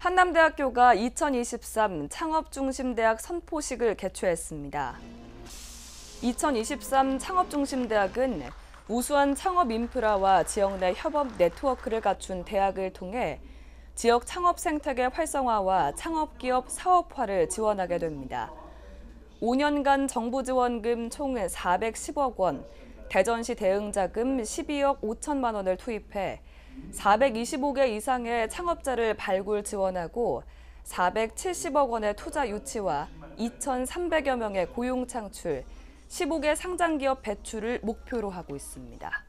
한남대학교가 2023 창업중심대학 선포식을 개최했습니다. 2023 창업중심대학은 우수한 창업 인프라와 지역 내 협업 네트워크를 갖춘 대학을 통해 지역 창업 생태계 활성화와 창업기업 사업화를 지원하게 됩니다. 5년간 정부 지원금 총 410억 원, 대전시 대응자금 12억 5천만 원을 투입해 425개 이상의 창업자를 발굴 지원하고 470억 원의 투자 유치와 2,300여 명의 고용 창출, 15개 상장기업 배출을 목표로 하고 있습니다.